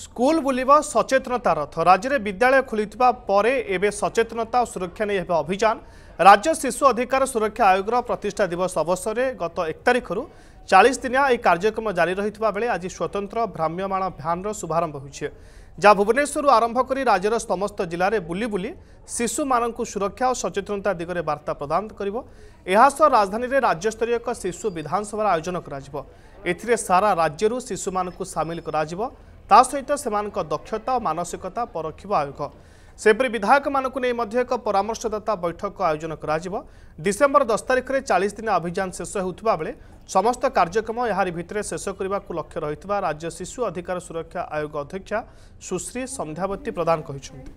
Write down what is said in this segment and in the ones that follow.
school ବୁଲିବ ସଚେତନତା ରଥ ରାଜ୍ୟରେ ବିଦ୍ୟାଳୟ ଖୋଲିଥିବା ପରେ ଏବେ ସଚେତନତା ଓ ସୁରକ୍ଷା ନେଇ ହେବ ଅଭିଯାନ ରାଜ୍ୟ ଶିଶୁ ଅଧିକାର ସୁରକ୍ଷା ଆୟୋଗର ପ୍ରତିଷ୍ଠା ଦିବସ ଅବସରରେ ଗତ ଏକ ତାରିଖରୁ ଚାଳିଶ ଦିନିଆ ଏହି କାର୍ଯ୍ୟକ୍ରମ ଜାରି ରହିଥିବା ବେଳେ ଆଜି ସ୍ୱତନ୍ତ୍ର ଭ୍ରାମ୍ୟମାଣ ଭ୍ୟାନ୍ର ଶୁଭାରମ୍ଭ ହୋଇଛି ଯାହା ଭୁବନେଶ୍ୱରରୁ ଆରମ୍ଭ କରି ରାଜ୍ୟର ସମସ୍ତ ଜିଲ୍ଲାରେ ବୁଲି ବୁଲି ଶିଶୁମାନଙ୍କୁ ସୁରକ୍ଷା ଓ ସଚେତନତା ଦିଗରେ ବାର୍ତ୍ତା ପ୍ରଦାନ କରିବ ଏହାସହ ରାଜଧାନୀରେ ରାଜ୍ୟସ୍ତରୀୟ ଏକ ଶିଶୁ ବିଧାନସଭାର ଆୟୋଜନ କରାଯିବ ଏଥିରେ ସାରା ରାଜ୍ୟରୁ ଶିଶୁମାନଙ୍କୁ ସାମିଲ କରାଯିବ ତା ସହିତ ସେମାନଙ୍କ ଦକ୍ଷତା ଓ ମାନସିକତା ପରୋକ୍ଷିବ ଆୟୋଗ ସେହିପରି ବିଧାୟକମାନଙ୍କୁ ନେଇ ମଧ୍ୟ ଏକ ପରାମର୍ଶଦାତା ବୈଠକ ଆୟୋଜନ କରାଯିବ ଡିସେମ୍ବର ଦଶ ତାରିଖରେ ଚାଳିଶ ଦିନ ଅଭିଯାନ ଶେଷ ହେଉଥିବା ବେଳେ ସମସ୍ତ କାର୍ଯ୍ୟକ୍ରମ ଏହାରି ଭିତରେ ଶେଷ କରିବାକୁ ଲକ୍ଷ୍ୟ ରହିଥିବା ରାଜ୍ୟ ଶିଶୁ ଅଧିକାର ସୁରକ୍ଷା ଆୟୋଗ ଅଧ୍ୟକ୍ଷା ସୁଶ୍ରୀ ସନ୍ଧ୍ୟାବତୀ ପ୍ରଧାନ କହିଛନ୍ତି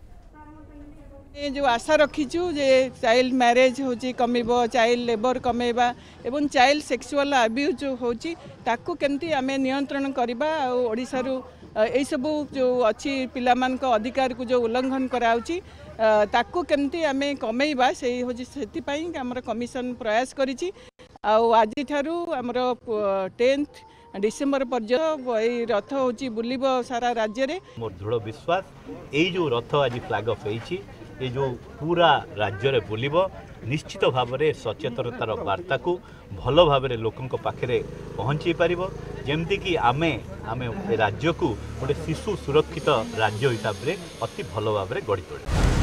ଏ ଯେଉଁ ଆଶା ରଖିଛୁ ଯେ ଚାଇଲ୍ଡ ମ୍ୟାରେଜ୍ ହେଉଛି କମିବ ଚାଇଲ୍ଡ ଲେବର କମେଇବା ଏବଂ ଚାଇଲ୍ଡ ସେକ୍ସୁଆଲ୍ ଆବ୍ୟୁଜ୍ ହେଉଛି ତାକୁ କେମିତି ଆମେ ନିୟନ୍ତ୍ରଣ କରିବା ଆଉ ଓଡ଼ିଶାରୁ ଏଇସବୁ ଯେଉଁ ଅଛି ପିଲାମାନଙ୍କ ଅଧିକାରକୁ ଯେଉଁ ଉଲ୍ଲଂଘନ କରାଯାଉଛି ତାକୁ କେମିତି ଆମେ କମେଇବା ସେଇ ହେଉଛି ସେଥିପାଇଁ ଆମର କମିଶନ ପ୍ରୟାସ କରିଛି ଆଉ ଆଜିଠାରୁ ଆମର ଟେନ୍ଥ ডিসেম্বর পর্যন্ত এই রথ হচ্ছে বুলব সারা রাজ্যের মোর দৃঢ় বিশ্বাস এই যে রথ আজ ফ্ল্যাগ অফ হয়েছি ଏ ଯେଉଁ ପୁରା ରାଜ୍ୟରେ ବୁଲିବ ନିଶ୍ଚିତ ଭାବରେ ସଚେତନତାର ବାର୍ତ୍ତାକୁ ଭଲ ଭାବରେ ଲୋକଙ୍କ ପାଖରେ ପହଞ୍ଚାଇ ପାରିବ ଯେମିତିକି ଆମେ ଆମେ ରାଜ୍ୟକୁ ଗୋଟେ ଶିଶୁ ସୁରକ୍ଷିତ ରାଜ୍ୟ ହିସାବରେ ଅତି ଭଲ ଭାବରେ ଗଢ଼ି ତୋଳିବା